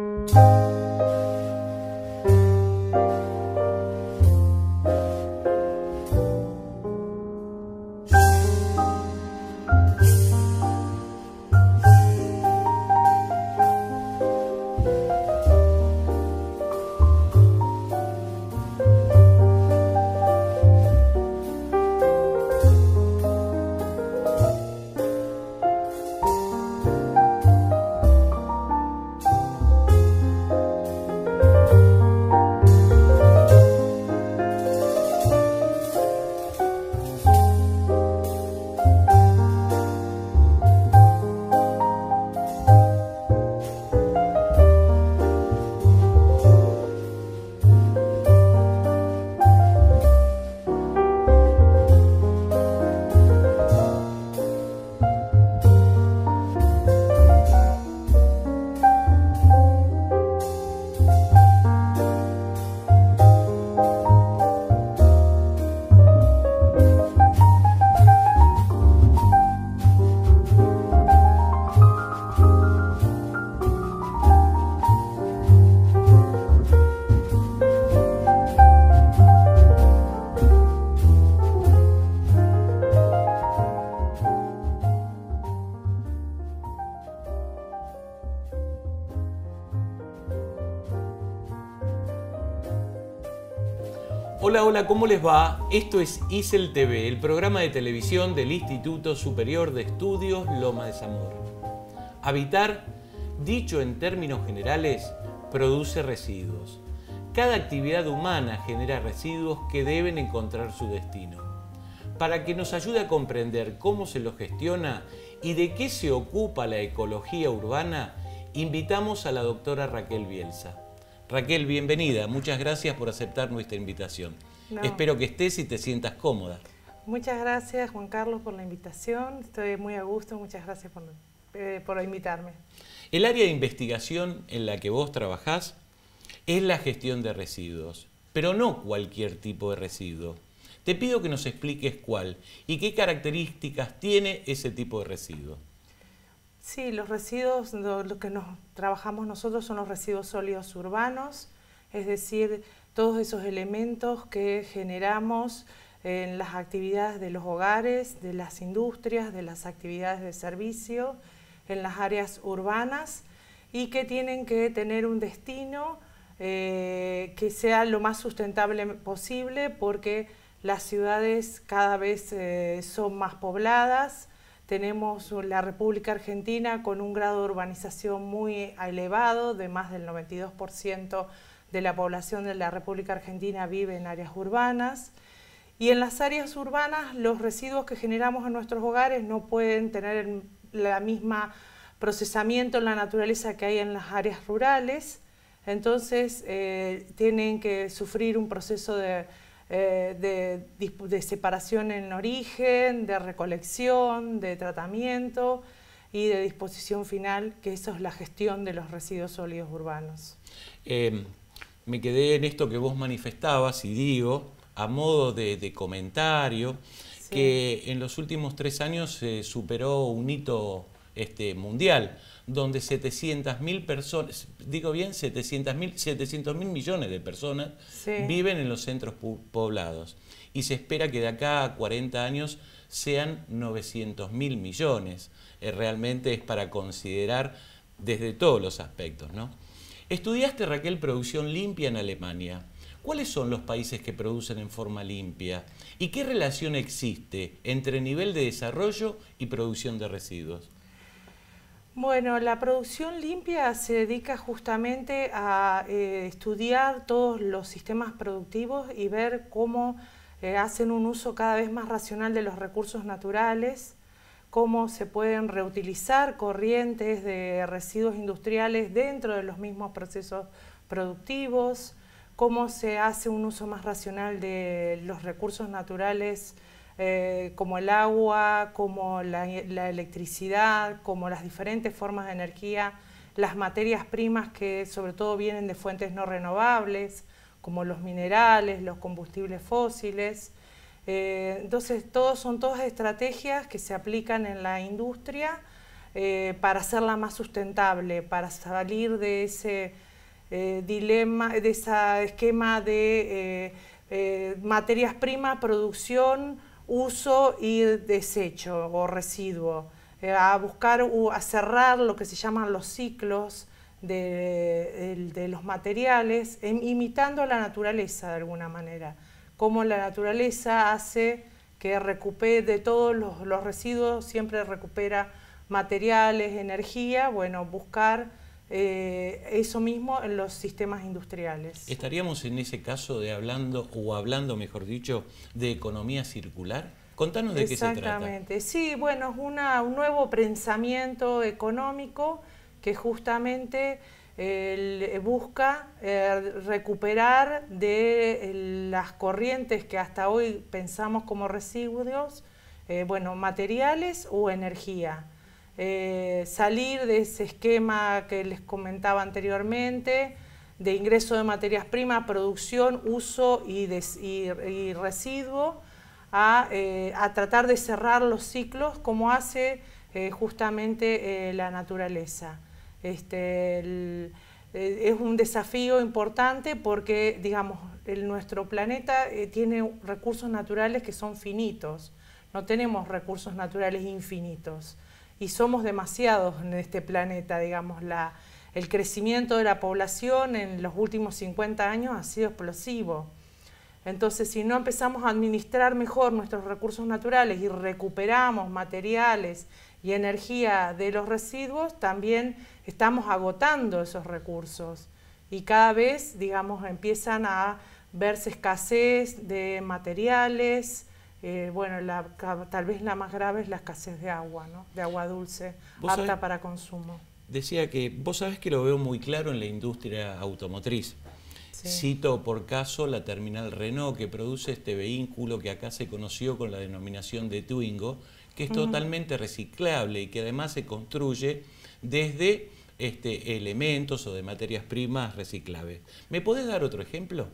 you Hola, hola, ¿cómo les va? Esto es ISEL TV, el programa de televisión del Instituto Superior de Estudios Loma de Zamora. Habitar, dicho en términos generales, produce residuos. Cada actividad humana genera residuos que deben encontrar su destino. Para que nos ayude a comprender cómo se los gestiona y de qué se ocupa la ecología urbana, invitamos a la doctora Raquel Bielsa Raquel, bienvenida. Muchas gracias por aceptar nuestra invitación. Espero que estés y te sientas cómoda. Muchas gracias, Juan Carlos, por la invitación. Estoy muy a gusto. Muchas gracias por, eh, por invitarme. El área de investigación en la que vos trabajás es la gestión de residuos, pero no cualquier tipo de residuo. Te pido que nos expliques cuál y qué características tiene ese tipo de residuo. Sí, los residuos, lo, que nos trabajamos nosotros son los residuos sólidos urbanos, es decir, todos esos elementos que generamos en las actividades de los hogares, de las industrias, de las actividades de servicio, en las áreas urbanas y que tienen que tener un destino eh, que sea lo más sustentable posible porque las ciudades cada vez eh, son más pobladas, tenemos la República Argentina con un grado de urbanización muy eh, elevado, de más del 92% de la población de la República Argentina vive en áreas urbanas. Y en las áreas urbanas los residuos que generamos en nuestros hogares no pueden tener la misma procesamiento en la naturaleza que hay en las áreas rurales. Entonces eh, tienen que sufrir un proceso de eh, de, separación en origen, de recolección, de tratamiento y de disposición final, que eso es la gestión de los residuos sólidos urbanos. Em, me quedé en esto que vos manifestabas y digo, a modo de, comentario, que en los últimos tres años se superó un hito este, mundial donde 700.000 personas, digo bien, 700.000 700 millones de personas viven en los centros poblados. Y se espera que de acá a 40 años sean mil millones. Eh, realmente es para considerar desde todos los aspectos. ¿no? Estudiaste, Raquel, producción limpia en Alemania. ¿Cuáles son los países que producen en forma limpia? ¿Y qué relación existe entre nivel de desarrollo y producción de residuos? Bueno, la producción limpia se dedica justamente a eh, estudiar todos los sistemas productivos y ver cómo eh, hacen un uso cada vez más racional de los recursos naturales, cómo se pueden reutilizar corrientes de residuos industriales dentro de los mismos procesos productivos, cómo se hace un uso más racional de los recursos naturales eh, como el agua, como la, electricidad, como las diferentes formas de energía, las materias primas que sobre todo vienen de fuentes no renovables, como los minerales, los combustibles fósiles. Eh, entonces, todos, son todas estrategias que se aplican en la industria eh, para hacerla más sustentable, para salir de ese dilema, de ese esquema de materias primas, producción, uso y desecho o residuo, eh, a buscar o a cerrar lo que se llaman los ciclos de, los materiales, em, imitando a la naturaleza de alguna manera, como la naturaleza hace que recupere de todos los, los residuos, siempre recupera materiales, energía, bueno, buscar eh, eso mismo en los sistemas industriales. ¿Estaríamos en ese caso de hablando, o hablando mejor dicho, de economía circular? Contanos de qué se trata. Exactamente, sí, bueno, es un nuevo pensamiento económico que justamente eh, busca eh, recuperar de las corrientes que hasta hoy pensamos como residuos, bueno, materiales o energía. Eh, salir de ese esquema que les comentaba anteriormente, de ingreso de materias primas, producción, uso y, residuo, eh, a, tratar de cerrar los ciclos como hace eh, justamente la naturaleza. Este, es un desafío importante porque, digamos, nuestro planeta tiene recursos naturales que son finitos, no tenemos recursos naturales infinitos y somos demasiados en este planeta, digamos, el crecimiento de la población en los últimos 50 años ha sido explosivo. Entonces, si no empezamos a administrar mejor nuestros recursos naturales y recuperamos materiales y energía de los residuos, también estamos agotando esos recursos y cada vez, digamos, empiezan a verse escasez de materiales, eh, bueno, tal vez la más grave es la escasez de agua, ¿no? de agua dulce, apta para consumo. Decía que vos sabés que lo veo muy claro en la industria automotriz. Cito por caso la terminal Renault que produce este vehículo que acá se conoció con la denominación de Twingo, que es totalmente reciclable y que además se construye desde este, elementos o de materias primas reciclables. ¿Me podés dar otro ejemplo?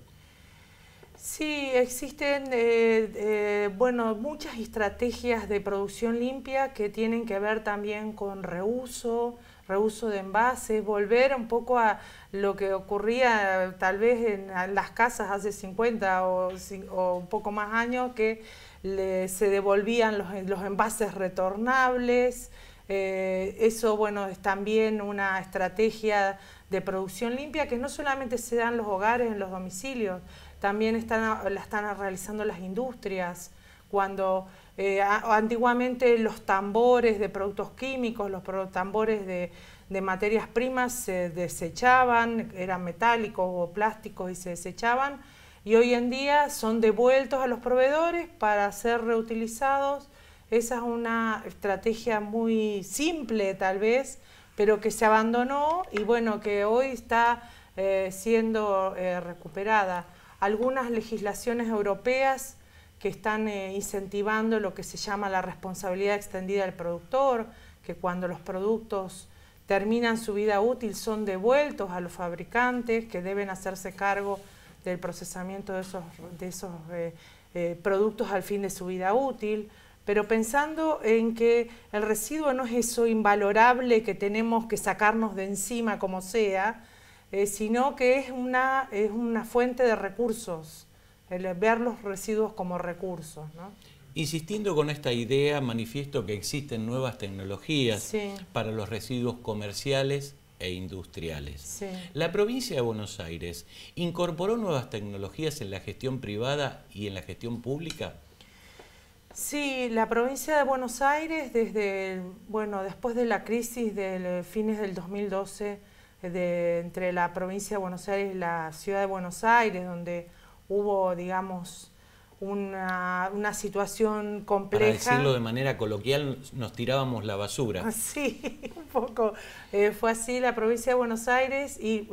Sí, existen eh, eh, bueno, muchas estrategias de producción limpia que tienen que ver también con reuso, reuso de envases, volver un poco a lo que ocurría tal vez en las casas hace 50 o, un poco más años, que se devolvían los, envases retornables. Eh, eso, bueno, es también una estrategia de producción limpia que no solamente se da en los hogares, en los domicilios también la están realizando las industrias, cuando eh, antiguamente los tambores de productos químicos, los tambores de, materias primas se desechaban, eran metálicos o plásticos y se desechaban, y hoy en día son devueltos a los proveedores para ser reutilizados. Esa es una estrategia muy simple tal vez, pero que se abandonó y bueno, que hoy está eh, siendo eh, recuperada algunas legislaciones europeas que están eh, incentivando lo que se llama la responsabilidad extendida del productor, que cuando los productos terminan su vida útil son devueltos a los fabricantes que deben hacerse cargo del procesamiento de esos, eh, eh, productos al fin de su vida útil, pero pensando en que el residuo no es eso invalorable que tenemos que sacarnos de encima como sea, eh, sino que es una, fuente de recursos, ver los residuos como recursos. Insistiendo con esta idea, manifiesto que existen nuevas tecnologías para los residuos comerciales e industriales. La provincia de Buenos Aires incorporó nuevas tecnologías en la gestión privada y en la gestión pública. Sí, la provincia de Buenos Aires desde, después de la crisis de eh, fines del 2012 eh, entre la provincia de Buenos Aires y la ciudad de Buenos Aires, donde hubo, digamos, una, situación compleja. Para decirlo de manera coloquial, nos tirábamos la basura. Sí, un poco. Eh, fue así la provincia de Buenos Aires y,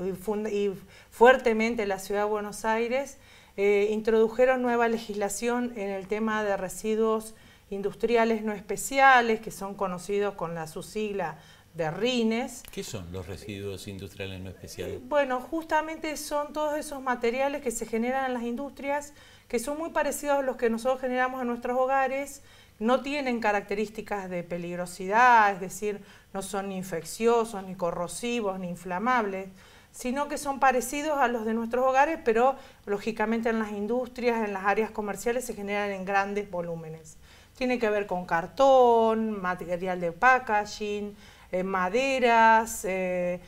fuertemente la ciudad de Buenos Aires eh, introdujeron nueva legislación en el tema de residuos industriales no especiales, que son conocidos con la, su sigla de rines. ¿Qué son los residuos industriales no especiales? Eh, bueno, justamente son todos esos materiales que se generan en las industrias, que son muy parecidos a los que nosotros generamos en nuestros hogares, no tienen características de peligrosidad, es decir, no son infecciosos, ni corrosivos, ni inflamables, sino que son parecidos a los de nuestros hogares, pero lógicamente en las industrias, en las áreas comerciales se generan en grandes volúmenes. Tiene que ver con cartón, material de packaging, eh, maderas, eh,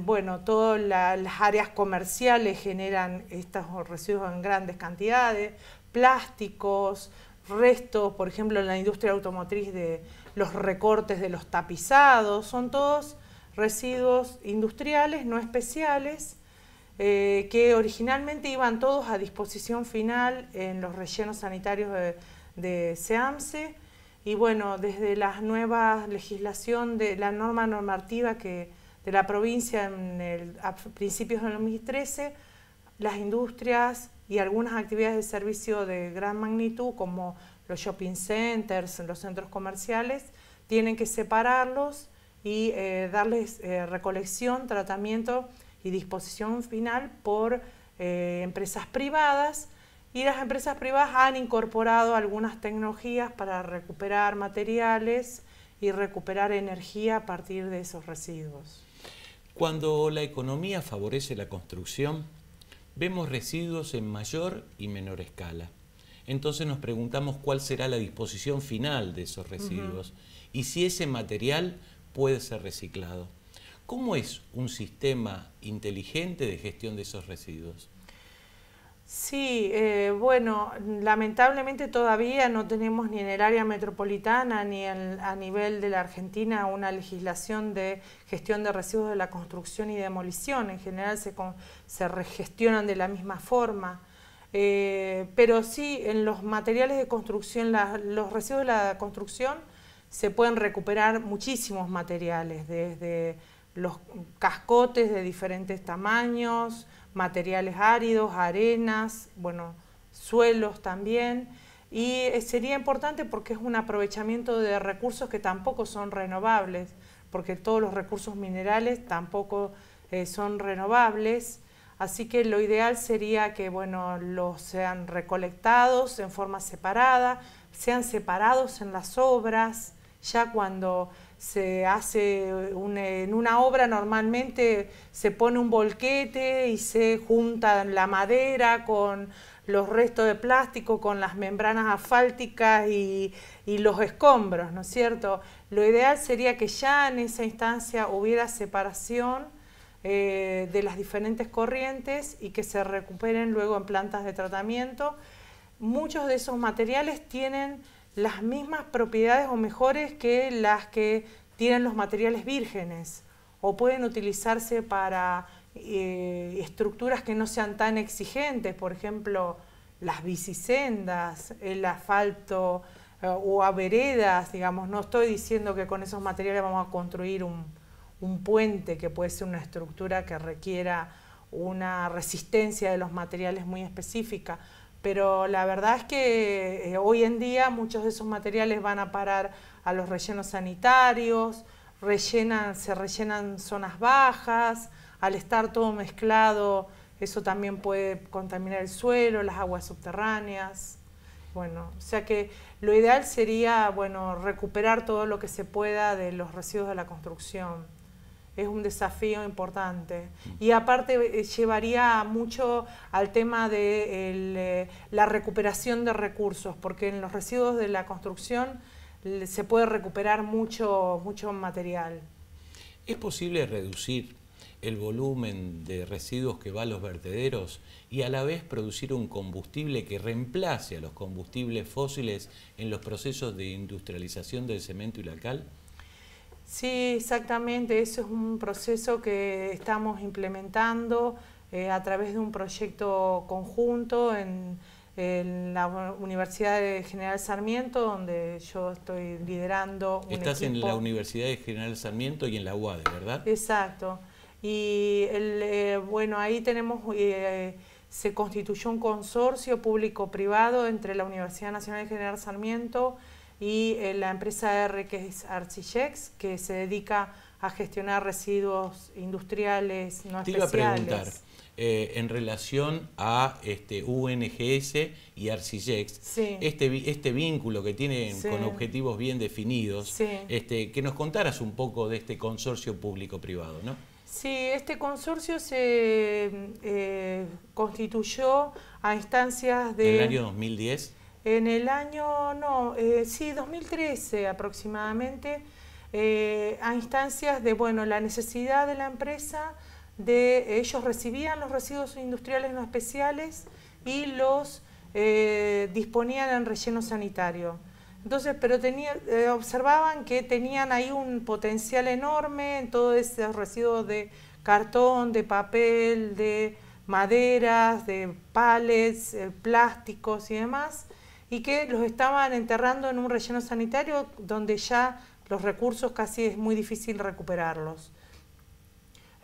bueno, todas las áreas comerciales generan estos residuos en grandes cantidades, plásticos, restos, por ejemplo, en la industria automotriz de los recortes de los tapizados, son todos residuos industriales no especiales eh, que originalmente iban todos a disposición final en los rellenos sanitarios de, de SEAMSE y bueno, desde la nueva legislación de la norma normativa de la provincia en a principios del 2013, las industrias y algunas actividades de servicio de gran magnitud, como los shopping centers, los centros comerciales, tienen que separarlos y eh, darles eh, recolección, tratamiento y disposición final por eh, empresas privadas y las empresas privadas han incorporado algunas tecnologías para recuperar materiales y recuperar energía a partir de esos residuos. Cuando la economía favorece la construcción, vemos residuos en mayor y menor escala. Entonces nos preguntamos cuál será la disposición final de esos residuos y si ese material puede ser reciclado. ¿Cómo es un sistema inteligente de gestión de esos residuos? Sí, eh, bueno, lamentablemente todavía no tenemos ni en el área metropolitana ni a nivel de la Argentina una legislación de gestión de residuos de la construcción y demolición. En general se, se gestionan de la misma forma. Eh, pero sí, en los materiales de construcción, los residuos de la construcción se pueden recuperar muchísimos materiales, desde los cascotes de diferentes tamaños, materiales áridos, arenas, bueno, suelos también. Y eh, sería importante porque es un aprovechamiento de recursos que tampoco son renovables, porque todos los recursos minerales tampoco eh, son renovables. Así que lo ideal sería que bueno, los sean recolectados en forma separada, sean separados en las obras, ya cuando se hace en una obra normalmente se pone un volquete y se junta la madera con los restos de plástico, con las membranas asfálticas y, los escombros, ¿no es cierto? Lo ideal sería que ya en esa instancia hubiera separación eh, de las diferentes corrientes y que se recuperen luego en plantas de tratamiento. Muchos de esos materiales tienen las mismas propiedades o mejores que las que tienen los materiales vírgenes o pueden utilizarse para eh, estructuras que no sean tan exigentes, por ejemplo, las bicisendas, el asfalto eh, o a veredas, digamos, no estoy diciendo que con esos materiales vamos a construir un, un puente que puede ser una estructura que requiera una resistencia de los materiales muy específica, pero la verdad es que eh, hoy en día muchos de esos materiales van a parar a los rellenos sanitarios, se rellenan zonas bajas, al estar todo mezclado, eso también puede contaminar el suelo, las aguas subterráneas. Bueno, o sea que lo ideal sería, bueno, recuperar todo lo que se pueda de los residuos de la construcción es un desafío importante. Y aparte eh, llevaría mucho al tema de eh, la recuperación de recursos, porque en los residuos de la construcción se puede recuperar mucho, mucho material. ¿Es posible reducir el volumen de residuos que va a los vertederos y a la vez producir un combustible que reemplace a los combustibles fósiles en los procesos de industrialización del cemento y la cal? Sí, exactamente. Eso es un proceso que estamos implementando eh, a través de un proyecto conjunto en, la Universidad de General Sarmiento, donde yo estoy liderando. Un Estás en la Universidad de General Sarmiento y en la UAD, ¿verdad? Exacto. Y eh, bueno, ahí tenemos, eh, se constituyó un consorcio público-privado entre la Universidad Nacional de General Sarmiento y eh, la empresa R, que es Arcillex, que se dedica a gestionar residuos industriales no Te iba a preguntar, eh, en relación a este, UNGS y Arcijex, este, este vínculo que tienen con objetivos bien definidos, este, que nos contaras un poco de este consorcio público-privado, ¿no? Sí, este consorcio se eh, constituyó a instancias de... En el año 2010. En el año, no, eh, sí, 2013 aproximadamente, eh, a instancias de, bueno, la necesidad de la empresa de, ellos recibían los residuos industriales no especiales y los eh, disponían en relleno sanitario. Entonces, pero observaban que tenían ahí un potencial enorme en todos esos residuos de cartón, de papel, de maderas, de palets, plásticos y demás y que los estaban enterrando en un relleno sanitario donde ya los recursos casi es muy difícil recuperarlos.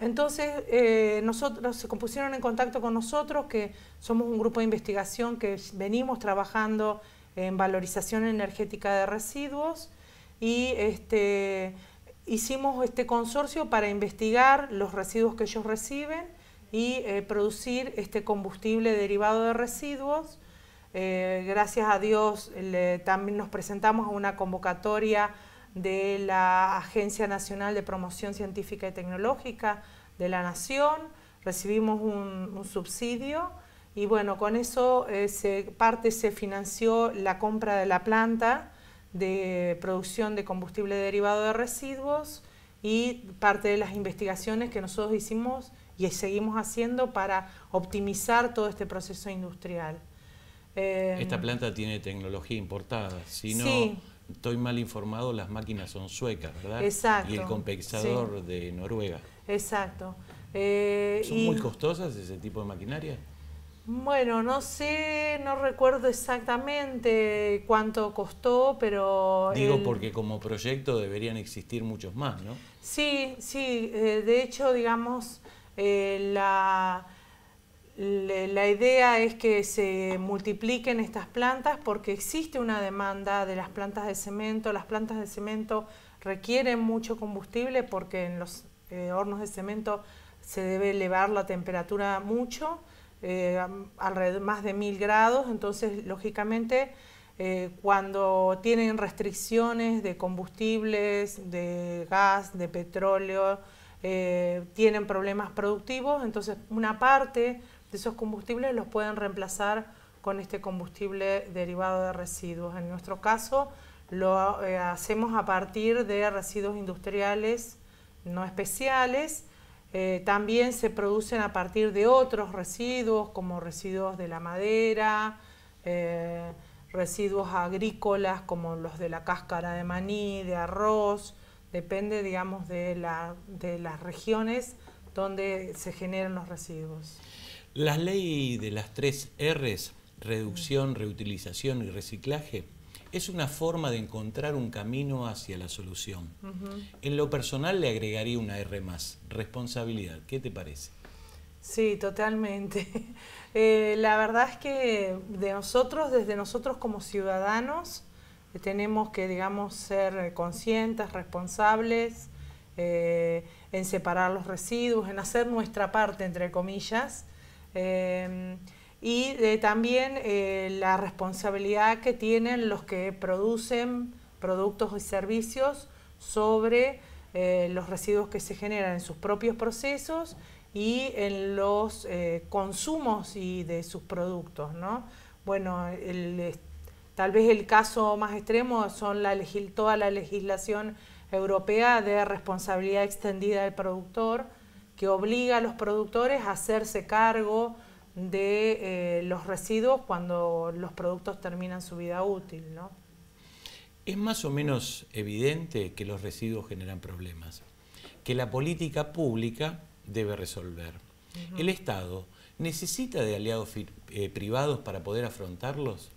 Entonces, eh, nosotros se pusieron en contacto con nosotros, que somos un grupo de investigación que venimos trabajando en valorización energética de residuos y este, hicimos este consorcio para investigar los residuos que ellos reciben y eh, producir este combustible derivado de residuos eh, gracias a Dios también nos presentamos a una convocatoria de la Agencia Nacional de Promoción Científica y Tecnológica de la Nación, recibimos un, subsidio y bueno, con eso eh, parte se financió la compra de la planta de producción de combustible derivado de residuos y parte de las investigaciones que nosotros hicimos y seguimos haciendo para optimizar todo este proceso industrial. Esta eh, planta tiene tecnología importada, si no... Estoy mal informado, las máquinas son suecas, ¿verdad? Exacto. Y el compensador de Noruega. Exacto. Eh, ¿Son muy costosas ese tipo de maquinaria? Bueno, no sé, no recuerdo exactamente cuánto costó, pero... Digo porque como proyecto deberían existir muchos más, ¿no? Sí, sí. Eh, de hecho, digamos, la la idea es que se multipliquen estas plantas porque existe una demanda de las plantas de cemento. Las plantas de cemento requieren mucho combustible porque en los eh, hornos de cemento se debe elevar la temperatura mucho, eh, alrededor, más de mil grados. Entonces, lógicamente, eh, cuando tienen restricciones de combustibles, de gas, de petróleo, tienen problemas productivos, entonces una parte esos combustibles los pueden reemplazar con este combustible derivado de residuos. En nuestro caso lo eh, hacemos a partir de residuos industriales no especiales. Eh, también se producen a partir de otros residuos como residuos de la madera, eh, residuos agrícolas como los de la cáscara de maní, de arroz, depende digamos de, de las regiones donde se generan los residuos. La ley de las tres Rs, reducción, reutilización y reciclaje, es una forma de encontrar un camino hacia la solución. En lo personal le agregaría una R más, responsabilidad. ¿Qué te parece? Sí, totalmente. Eh, la verdad es que de nosotros, desde nosotros como ciudadanos, eh, tenemos que, digamos, ser conscientes, responsables, eh, en separar los residuos, en hacer nuestra parte, entre comillas, Em, y eh, también eh, la responsabilidad que tienen los que producen productos y servicios sobre eh, los residuos que se generan en sus propios procesos y en los consumos y de sus productos. ¿no? Bueno, tal vez el caso más extremo son toda la legislación europea de responsabilidad extendida del productor, que obliga a los productores a hacerse cargo de eh, los residuos cuando los productos terminan su vida útil. Es más o menos evidente que los residuos generan problemas, que la política pública debe resolver. ¿El Estado necesita de aliados eh, privados para poder afrontarlos?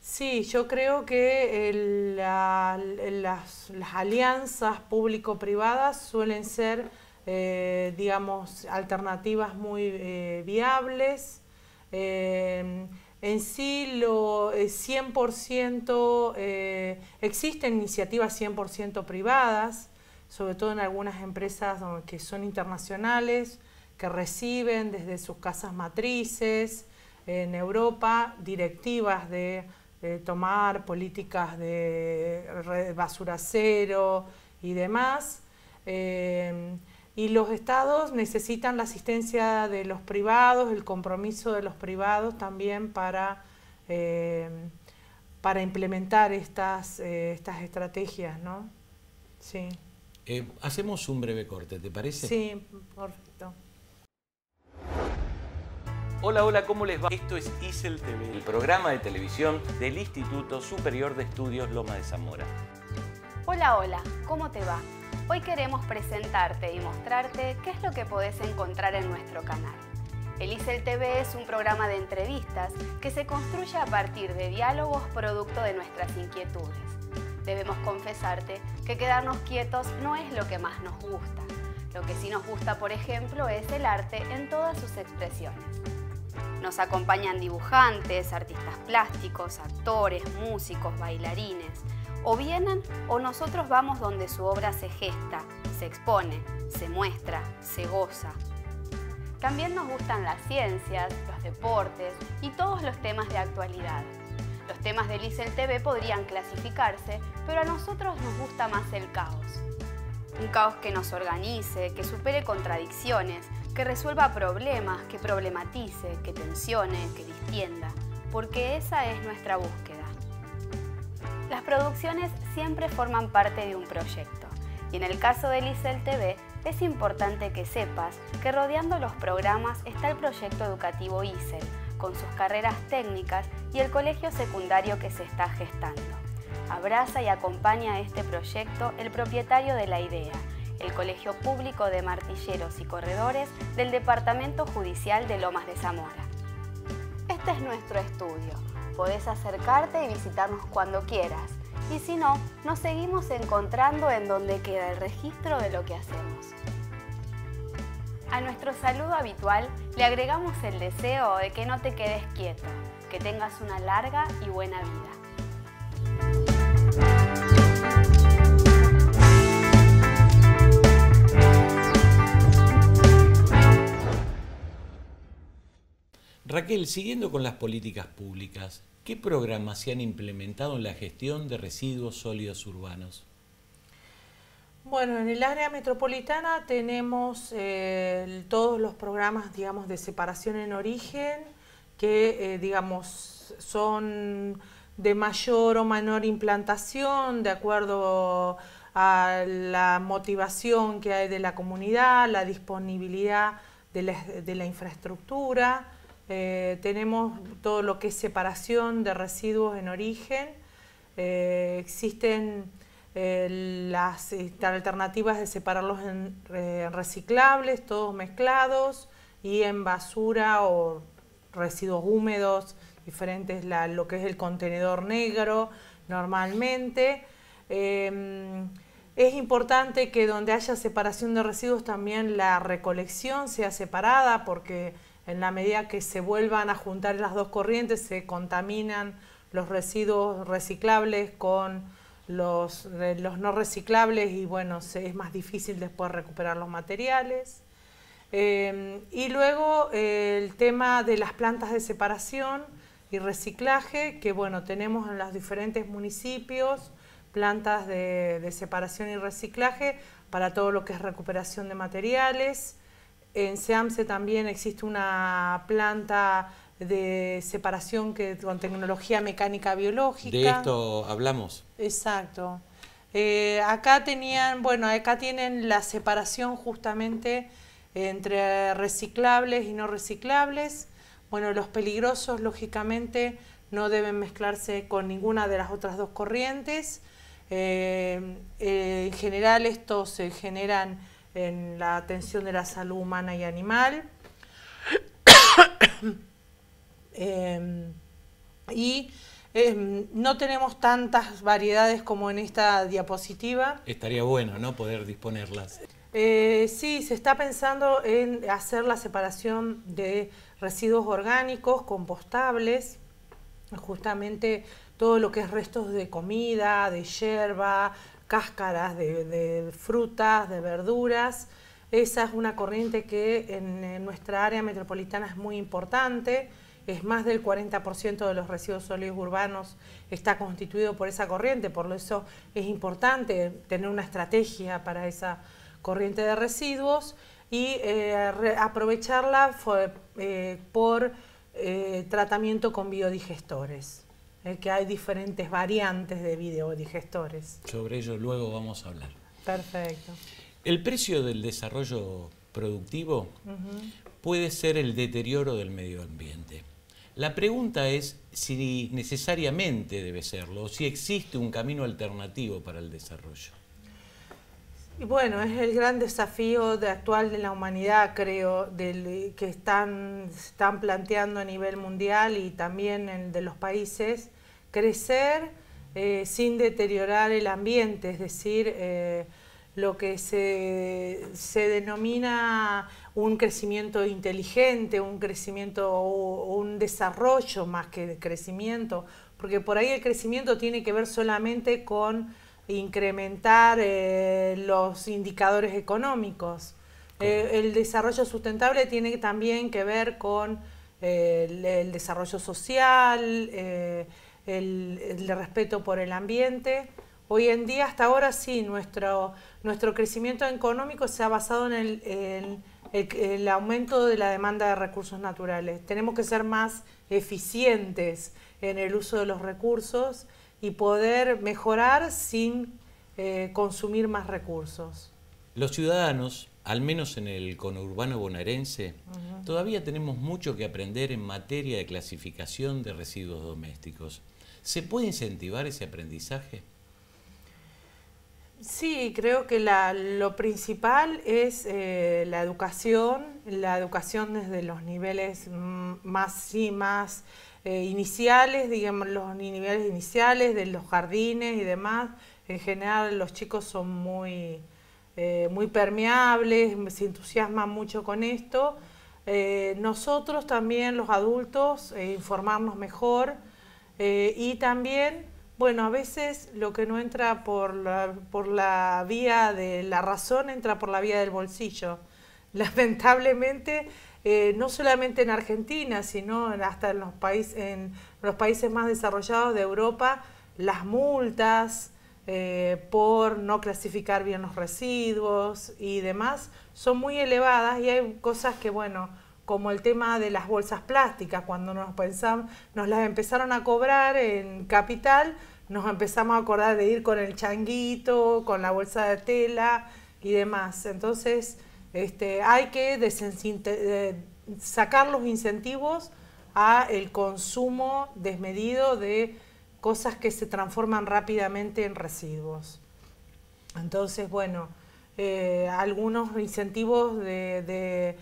Sí, yo creo que las alianzas público-privadas suelen ser eh, digamos, alternativas muy eh, viables. Eh, en sí, lo 100% existen iniciativas 100% privadas, sobre todo en algunas empresas que son internacionales, que reciben desde sus casas matrices en Europa directivas de tomar políticas de basura cero y demás. Eh, y los estados necesitan la asistencia de los privados, el compromiso de los privados también para, eh, para implementar estas, eh, estas estrategias, ¿no? Sí. Eh, hacemos un breve corte, ¿te parece? Sí, perfecto. Hola, hola, ¿cómo les va? Esto es ISEL TV, el programa de televisión del Instituto Superior de Estudios Loma de Zamora. Hola, hola, ¿cómo te va? Hoy queremos presentarte y mostrarte qué es lo que podés encontrar en nuestro canal. El TV es un programa de entrevistas que se construye a partir de diálogos producto de nuestras inquietudes. Debemos confesarte que quedarnos quietos no es lo que más nos gusta. Lo que sí nos gusta, por ejemplo, es el arte en todas sus expresiones. Nos acompañan dibujantes, artistas plásticos, actores, músicos, bailarines, o vienen o nosotros vamos donde su obra se gesta, se expone, se muestra, se goza. También nos gustan las ciencias, los deportes y todos los temas de actualidad. Los temas de Licen TV podrían clasificarse, pero a nosotros nos gusta más el caos. Un caos que nos organice, que supere contradicciones, que resuelva problemas, que problematice, que tensione, que distienda, porque esa es nuestra búsqueda. Las producciones siempre forman parte de un proyecto y en el caso del Isel TV es importante que sepas que rodeando los programas está el proyecto educativo ISEL, con sus carreras técnicas y el colegio secundario que se está gestando. Abraza y acompaña a este proyecto el propietario de la idea, el Colegio Público de Martilleros y Corredores del Departamento Judicial de Lomas de Zamora. Este es nuestro estudio Podés acercarte y visitarnos cuando quieras. Y si no, nos seguimos encontrando en donde queda el registro de lo que hacemos. A nuestro saludo habitual le agregamos el deseo de que no te quedes quieto, que tengas una larga y buena vida. Raquel, siguiendo con las políticas públicas, ¿qué programas se han implementado en la gestión de residuos sólidos urbanos? Bueno, en el área metropolitana tenemos eh, todos los programas, digamos, de separación en origen, que, eh, digamos, son de mayor o menor implantación, de acuerdo a la motivación que hay de la comunidad, la disponibilidad de la infraestructura. Eh, tenemos todo lo que es separación de residuos en origen. Eh, existen eh, las este, alternativas de separarlos en reciclables, todos mezclados, y en basura o residuos húmedos, diferentes la, lo que es el contenedor negro normalmente. Em, es importante que donde haya separación de residuos también la recolección sea separada porque en la medida que se vuelvan a juntar las dos corrientes, se contaminan los residuos reciclables con los, eh, no reciclables y bueno, es más difícil después recuperar los materiales. Em, y luego eh, el tema de las plantas de separación y reciclaje, que bueno, tenemos en los diferentes municipios plantas de separación y reciclaje para todo lo que es recuperación de materiales, en SEAMSE también existe una planta de separación que, con tecnología mecánica biológica. De esto hablamos. Exacto. Eh, acá tenían, bueno, acá tienen la separación justamente entre reciclables y no reciclables. Bueno, los peligrosos, lógicamente, no deben mezclarse con ninguna de las otras dos corrientes. Eh, eh, en general, estos se generan en la atención de la salud humana y animal. Em, y em, no tenemos tantas variedades como en esta diapositiva. Estaría bueno, ¿no? Poder disponerlas. Eh, sí, se está pensando en hacer la separación de residuos orgánicos, compostables, justamente todo lo que es restos de comida, de hierba, cáscaras de, frutas, de verduras. Esa es una corriente que en, nuestra área metropolitana es muy importante es más del 40% de los residuos sólidos urbanos está constituido por esa corriente, por eso es importante tener una estrategia para esa corriente de residuos y eh, aprovecharla eh, por eh, tratamiento con biodigestores el eh, que hay diferentes variantes de videodigestores. Sobre ello luego vamos a hablar. Perfecto. El precio del desarrollo productivo puede ser el deterioro del medio ambiente. La pregunta es si necesariamente debe serlo, o si existe un camino alternativo para el desarrollo. Y bueno, es el gran desafío actual de la humanidad, creo, que están, están planteando a nivel mundial y también en, de los países, crecer eh, sin deteriorar el ambiente, es decir, eh, lo que se, se, denomina un crecimiento inteligente, un crecimiento o un desarrollo más que crecimiento, porque por ahí el crecimiento tiene que ver solamente con incrementar eh, los indicadores económicos. el desarrollo sustentable tiene también que ver con el, desarrollo social, el, respeto por el ambiente. Hoy en día, hasta ahora sí, nuestro, nuestro crecimiento económico se ha basado en el, aumento de la demanda de recursos naturales. Tenemos que ser más eficientes en el uso de los recursos y poder mejorar sin eh, consumir más recursos. Los ciudadanos, al menos en el conurbano bonaerense, todavía tenemos mucho que aprender en materia de clasificación de residuos domésticos. ¿Se puede incentivar ese aprendizaje? Sí, creo que lo principal es eh, la educación, la educación desde los niveles mm, más más eh, iniciales, digamos, los niveles iniciales de los jardines y demás. En general los chicos son muy, eh, muy permeables, se entusiasman mucho con esto. nosotros también, los adultos, informarnos mejor eh, y también, bueno, a veces lo que no entra por la, por la vía de la razón entra por la vía del bolsillo. Lamentablemente, eh, no solamente en Argentina, sino hasta en los, países en los países más desarrollados de Europa, las multas eh, por no clasificar bien los residuos y demás son muy elevadas y hay cosas que, bueno, como el tema de las bolsas plásticas, cuando nos, pensamos, nos las empezaron a cobrar en capital, nos empezamos a acordar de ir con el changuito, con la bolsa de tela y demás. Entonces, este, hay que sacar los incentivos a el consumo desmedido de cosas que se transforman rápidamente en residuos. Entonces, bueno, eh, algunos incentivos de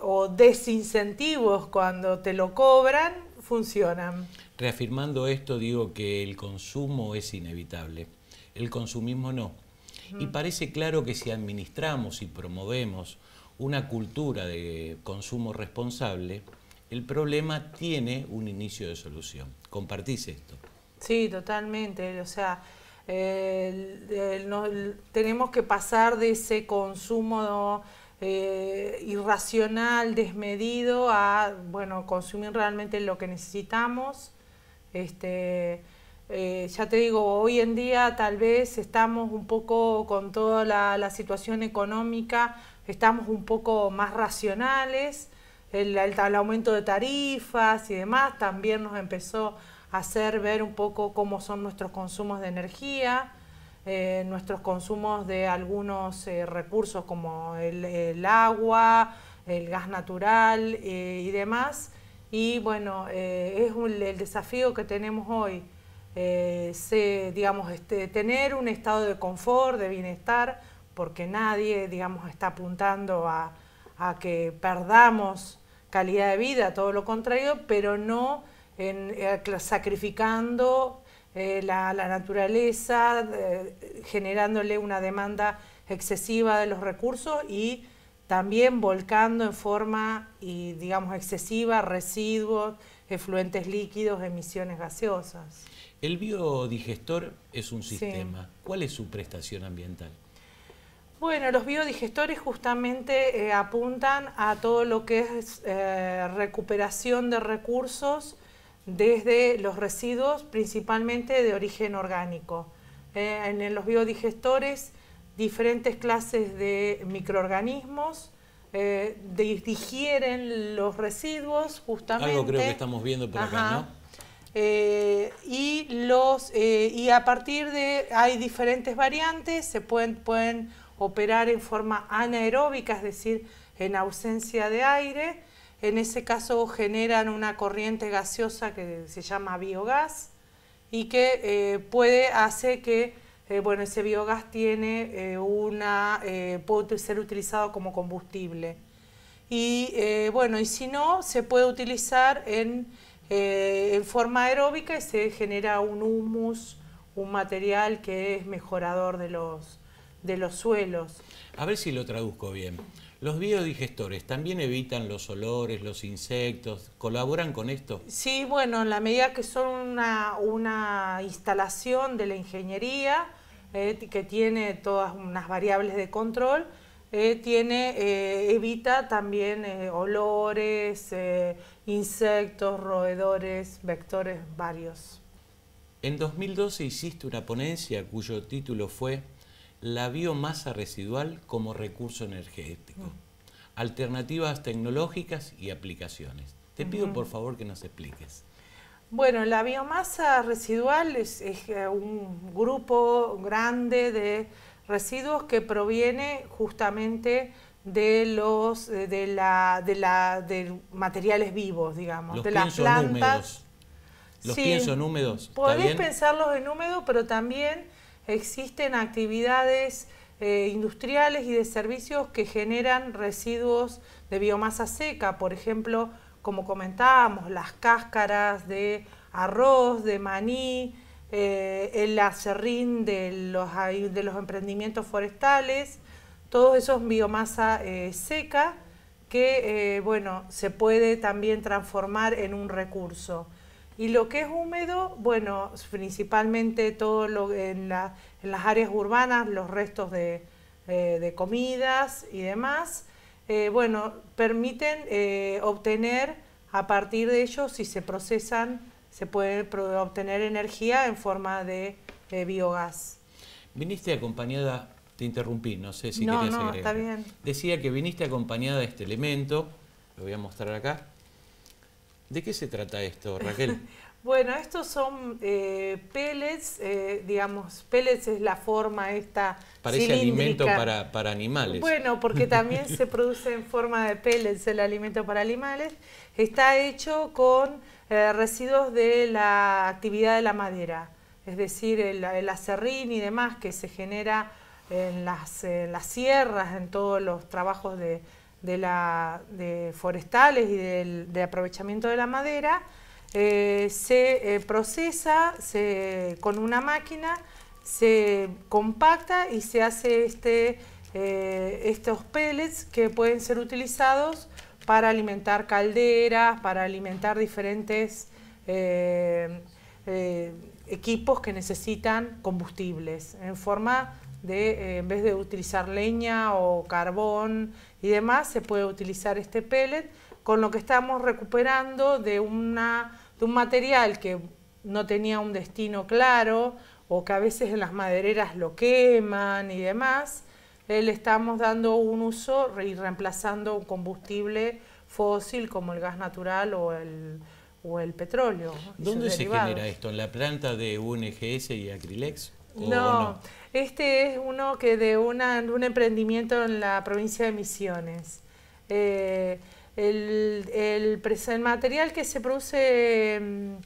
o desincentivos cuando te lo cobran funcionan. Reafirmando esto, digo que el consumo es inevitable, el consumismo no. Y parece claro que si administramos y promovemos una cultura de consumo responsable, el problema tiene un inicio de solución. ¿Compartís esto? Sí, totalmente. O sea, tenemos que pasar de ese consumo... Eh, irracional, desmedido, a bueno, consumir realmente lo que necesitamos. Este, eh, ya te digo, hoy en día tal vez estamos un poco con toda la, situación económica, estamos un poco más racionales, el, el, aumento de tarifas y demás también nos empezó a hacer ver un poco cómo son nuestros consumos de energía. Eh, nuestros consumos de algunos eh, recursos como el, agua, el gas natural eh, y demás. Y bueno, es el desafío que tenemos hoy, digamos, este, tener un estado de confort, de bienestar, porque nadie, digamos, está apuntando a, que perdamos calidad de vida, todo lo contrario, pero no en, sacrificando eh, la, naturaleza, generándole una demanda excesiva de los recursos y también volcando en forma, y, digamos, excesiva residuos, efluentes líquidos, emisiones gaseosas. El biodigestor es un sistema. ¿Cuál es su prestación ambiental? Bueno, los biodigestores justamente eh, apuntan a todo lo que es eh, recuperación de recursos, desde los residuos principalmente de origen orgánico. Eh, en los biodigestores, diferentes clases de microorganismos eh, digieren los residuos justamente. Algo creo que estamos viendo por acá, ¿no? Eh, y, los, y a partir de, hay diferentes variantes, se pueden, pueden operar en forma anaeróbica, es decir, en ausencia de aire, en ese caso generan una corriente gaseosa que se llama biogás y que eh, puede, hacer que eh, ese biogás tiene, eh, una, puede ser utilizado como combustible. Y bueno, y si no, se puede utilizar en, forma aeróbica y se genera un humus, un material que es mejorador de los suelos. A ver si lo traduzco bien. ¿Los biodigestores también evitan los olores, los insectos? ¿Colaboran con esto? Sí, bueno, en la medida que son una, instalación de la ingeniería eh, que tiene todas unas variables de control, eh, tiene, eh, evita también olores, insectos, roedores, vectores varios. En 2012 hiciste una ponencia cuyo título fue la biomasa residual como recurso energético, alternativas tecnológicas y aplicaciones. Te pido por favor que nos expliques. Bueno, la biomasa residual es, eh, un grupo grande de residuos que proviene justamente de los eh, de la de, la, materiales vivos, digamos, de las plantas. Húmedos. Los sí, pienso en húmedos. Podés pensarlos en húmedo, pero también existen actividades eh, industriales y de servicios que generan residuos de biomasa seca, por ejemplo, como comentábamos, las cáscaras de arroz, de maní, eh, el acerrín de los, de los emprendimientos forestales, todos esos biomasa eh, seca que bueno, se puede también transformar en un recurso. Y lo que es húmedo, bueno, principalmente todo lo en, las áreas urbanas, los restos de, eh, comidas y demás, eh, bueno, permiten eh, obtener a partir de ellos, si se procesan, se puede obtener energía en forma de biogás. Viniste acompañada, te interrumpí, no sé si no, querías no, Está bien. Decía que viniste acompañada de este elemento, lo voy a mostrar acá, ¿De qué se trata esto, Raquel? bueno, estos son eh, pellets, eh, digamos, pellets es la forma esta Parece alimento para, para animales. Bueno, porque también se produce en forma de pellets el alimento para animales. Está hecho con eh, residuos de la actividad de la madera, es decir, el, acerrín y demás que se genera en las sierras, en todos los trabajos de de, la, de forestales y de aprovechamiento de la madera, eh, se eh, procesa con una máquina, se compacta y se hace este, eh, estos pellets que pueden ser utilizados para alimentar calderas, para alimentar diferentes equipos que necesitan combustibles en forma de, en vez de utilizar leña o carbón, y demás, se puede utilizar este pellet, con lo que estamos recuperando de, una, de un material que no tenía un destino claro o que a veces en las madereras lo queman y demás, eh, le estamos dando un uso y reemplazando un combustible fósil como el gas natural o el, o el petróleo. ¿Dónde se genera esto? ¿En la planta de UNGS y Acrilex? No, este es uno que de un emprendimiento en la provincia de Misiones. Eh, el, material que se produce em,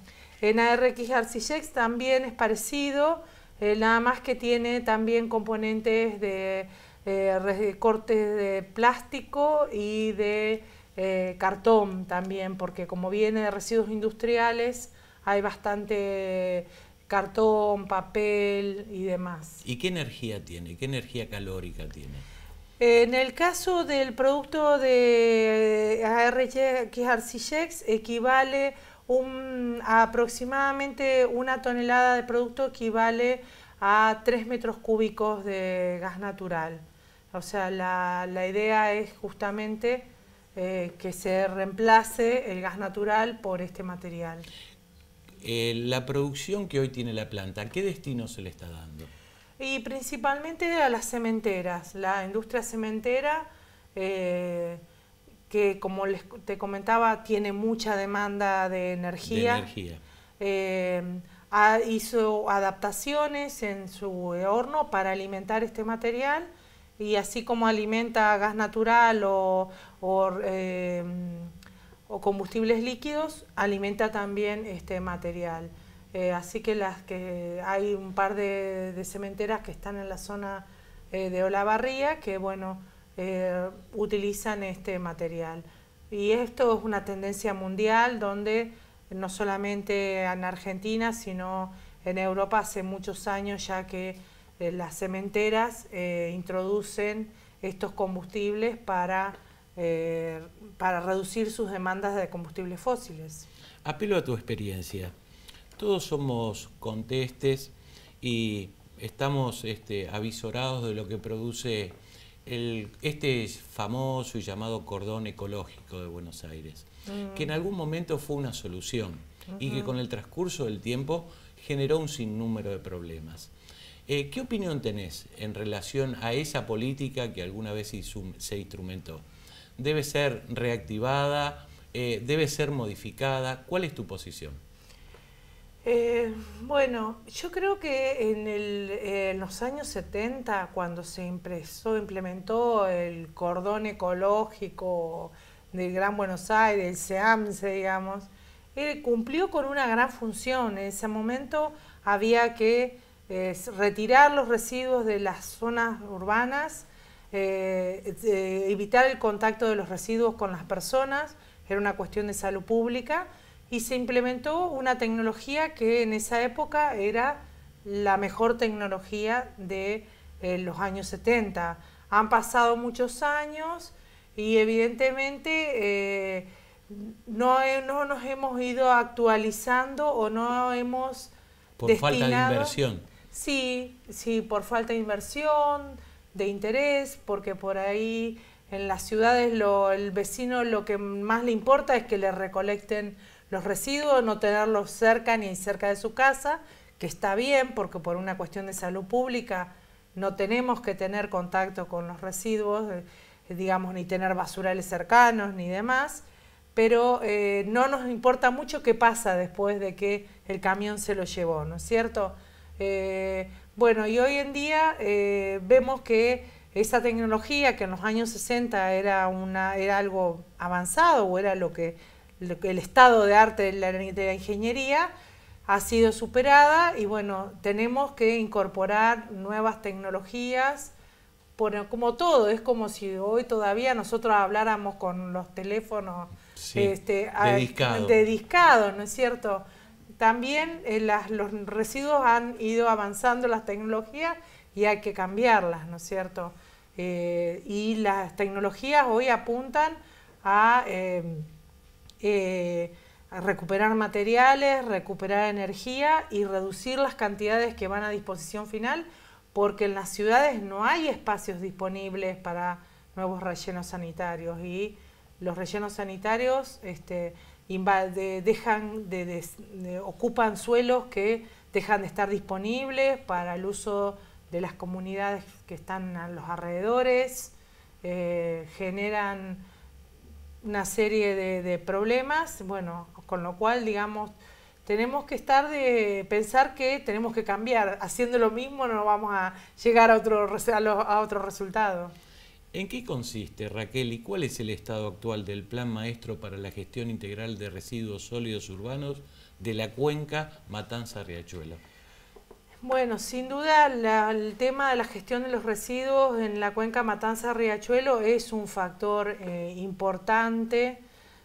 en ARX Arcillex también es parecido, eh, nada más que tiene también componentes de eh, cortes de plástico y de cartón también, porque como viene de residuos industriales, hay bastante cartón, papel y demás. ¿Y qué energía tiene? ¿Qué energía calórica tiene? En el caso del producto de ARC-X equivale un, aproximadamente una tonelada de producto equivale a 3 metros cúbicos de gas natural. O sea, la, idea es justamente eh, que se reemplace el gas natural por este material. Eh, la producción que hoy tiene la planta, ¿qué destino se le está dando? Y principalmente a las cementeras, la industria cementera, eh, que como les, te comentaba, tiene mucha demanda de energía. De energía. Eh, hizo adaptaciones en su horno para alimentar este material y así como alimenta gas natural o o combustibles líquidos, alimenta también este material. Eh, así que las que hay un par de, cementeras que están en la zona eh, de Olavarría que bueno eh, utilizan este material. Y esto es una tendencia mundial donde no solamente en Argentina, sino en Europa hace muchos años ya que las cementeras introducen estos combustibles para eh, para reducir sus demandas de combustibles fósiles. Apelo a tu experiencia. Todos somos contestes y estamos este, avisorados de lo que produce este famoso y llamado cordón ecológico de Buenos Aires, que en mm. algún momento fue una solución y que con el transcurso del tiempo generó un sinnúmero de problemas. Eh, ¿Qué opinión tenés en relación a esa política que alguna vez se instrumentó? debe ser reactivada, eh, debe ser modificada. ¿Cuál es tu posición? Eh, bueno, yo creo que en, eh, los años 70, cuando se implementó el cordón ecológico del Gran Buenos Aires, el SEAMSE, digamos, cumplió con una gran función. En ese momento había que retirar los residuos de las zonas urbanas eh, eh, evitar el contacto de los residuos con las personas, era una cuestión de salud pública, y se implementó una tecnología que en esa época era la mejor tecnología de eh, los años 70. Han pasado muchos años y evidentemente no, no nos hemos ido actualizando o no hemos... Por falta de inversión. Sí, sí, por falta de inversión, de interés, porque por ahí en las ciudades el vecino lo que más le importa es que le recolecten los residuos, no tenerlos cerca ni cerca de su casa, que está bien porque por una cuestión de salud pública no tenemos que tener contacto con los residuos, eh, digamos, ni tener basurales cercanos ni demás, pero eh, no nos importa mucho qué pasa después de que el camión se lo llevó, ¿no es cierto? Eh, bueno, y hoy en día eh, vemos que esa tecnología que en los años 60 era, una, era algo avanzado o era lo que, el estado de arte de la, ingeniería ha sido superada y bueno, tenemos que incorporar nuevas tecnologías, como todo, es como si hoy todavía nosotros habláramos con los teléfonos este, de discado, ¿no es cierto? también eh, los residuos han ido avanzando las tecnologías y hay que cambiarlas, ¿no es cierto? Eh, y las tecnologías hoy apuntan eh, a, recuperar materiales, recuperar energía y reducir las cantidades que van a disposición final, porque en las ciudades no hay espacios disponibles para nuevos rellenos sanitarios y los rellenos sanitarios este, dejan ocupan suelos que dejan de estar disponibles para el uso de las comunidades que están a los alrededores, eh, generan una serie de, problemas, bueno, con lo cual, digamos, tenemos que estar de pensar que tenemos que cambiar, haciendo lo mismo no vamos a llegar a otro, a otro resultado. ¿En qué consiste, Raquel, y cuál es el estado actual del Plan Maestro para la Gestión Integral de Residuos Sólidos Urbanos de la Cuenca Matanza-Riachuelo? Bueno, sin duda el tema de la gestión de los residuos en la cuenca Matanza-Riachuelo es un factor eh, importante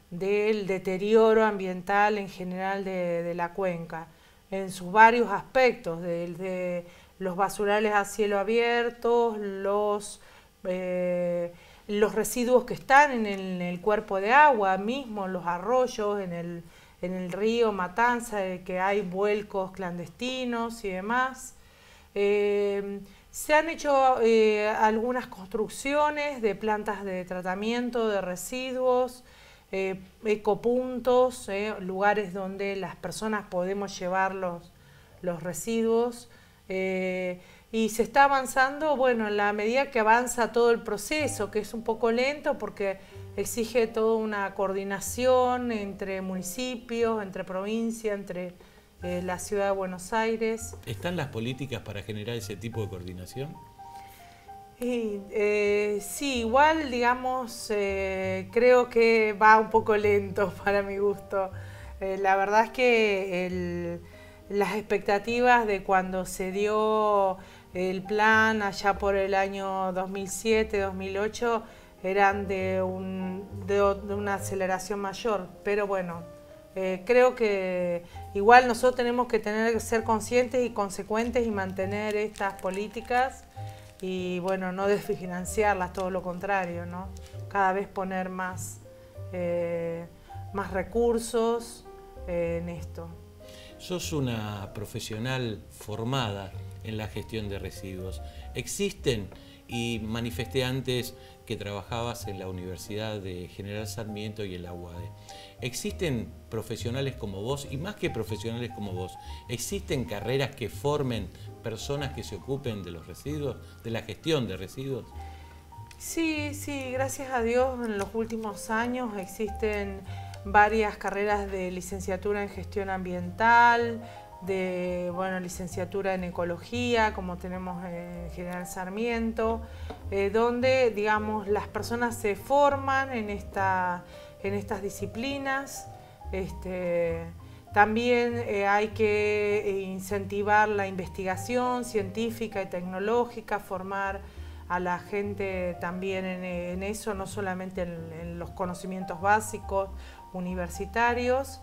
del deterioro ambiental en general de, la cuenca, en sus varios aspectos, desde los basurales a cielo abierto, los eh, los residuos que están en el, cuerpo de agua mismo, los arroyos, en el, río Matanza, eh, que hay vuelcos clandestinos y demás. Eh, se han hecho algunas construcciones de plantas de tratamiento de residuos, ecopuntos, lugares donde las personas podemos llevar los, residuos y se está avanzando, bueno, en la medida que avanza todo el proceso, que es un poco lento porque exige toda una coordinación entre municipios, entre provincias, entre eh, la ciudad de Buenos Aires. ¿Están las políticas para generar ese tipo de coordinación? Eh, sí, igual, digamos, eh, creo que va un poco lento para mi gusto. la verdad es que las expectativas de cuando se dio el plan allá por el año 2007-2008 eran de, una aceleración mayor, pero bueno, eh, creo que igual nosotros tenemos que tener que ser conscientes y consecuentes y mantener estas políticas y bueno, no desfinanciarlas, todo lo contrario, ¿no? Cada vez poner más, eh, más recursos eh, en esto. Sos una profesional formada en la gestión de residuos. Existen y manifesté antes que trabajabas en la Universidad de General Sarmiento y en la Existen profesionales como vos y más que profesionales como vos, existen carreras que formen personas que se ocupen de los residuos, de la gestión de residuos. Sí, sí, gracias a Dios en los últimos años existen varias carreras de licenciatura en gestión ambiental, de bueno, licenciatura en ecología, como tenemos en eh, General Sarmiento, eh, donde digamos, las personas se forman en, estas disciplinas. Este, también eh, hay que incentivar la investigación científica y tecnológica, formar a la gente también en, eso, no solamente en los conocimientos básicos universitarios.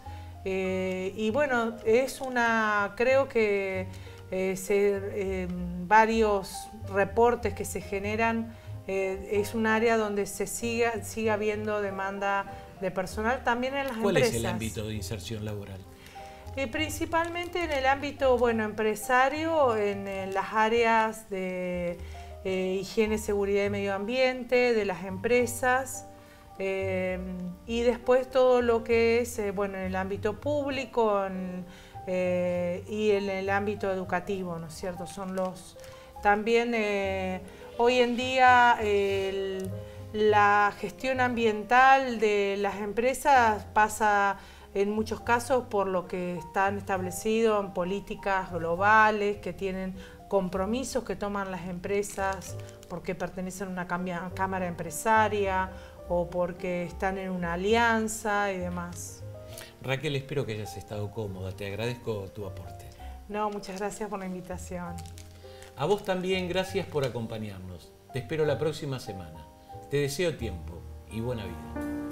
Eh, y bueno, es una, creo que eh, eh, varios reportes que se generan, es un área donde se siga, sigue habiendo demanda de personal también en las empresas. ¿Cuál es el ámbito de inserción laboral? principalmente en el ámbito bueno, empresario, en, las áreas de higiene, seguridad y medio ambiente, de las empresas, Em, y después todo lo que es, eh, bueno, en el ámbito público eh, y en el ámbito educativo, ¿no es cierto? Son los... También eh, hoy en día la gestión ambiental de las empresas pasa en muchos casos por lo que están establecidos en políticas globales que tienen compromisos que toman las empresas porque pertenecen a una cámara empresaria o porque están en una alianza y demás. Raquel, espero que hayas estado cómoda. Te agradezco tu aporte. No, muchas gracias por la invitación. A vos también, gracias por acompañarnos. Te espero la próxima semana. Te deseo tiempo y buena vida.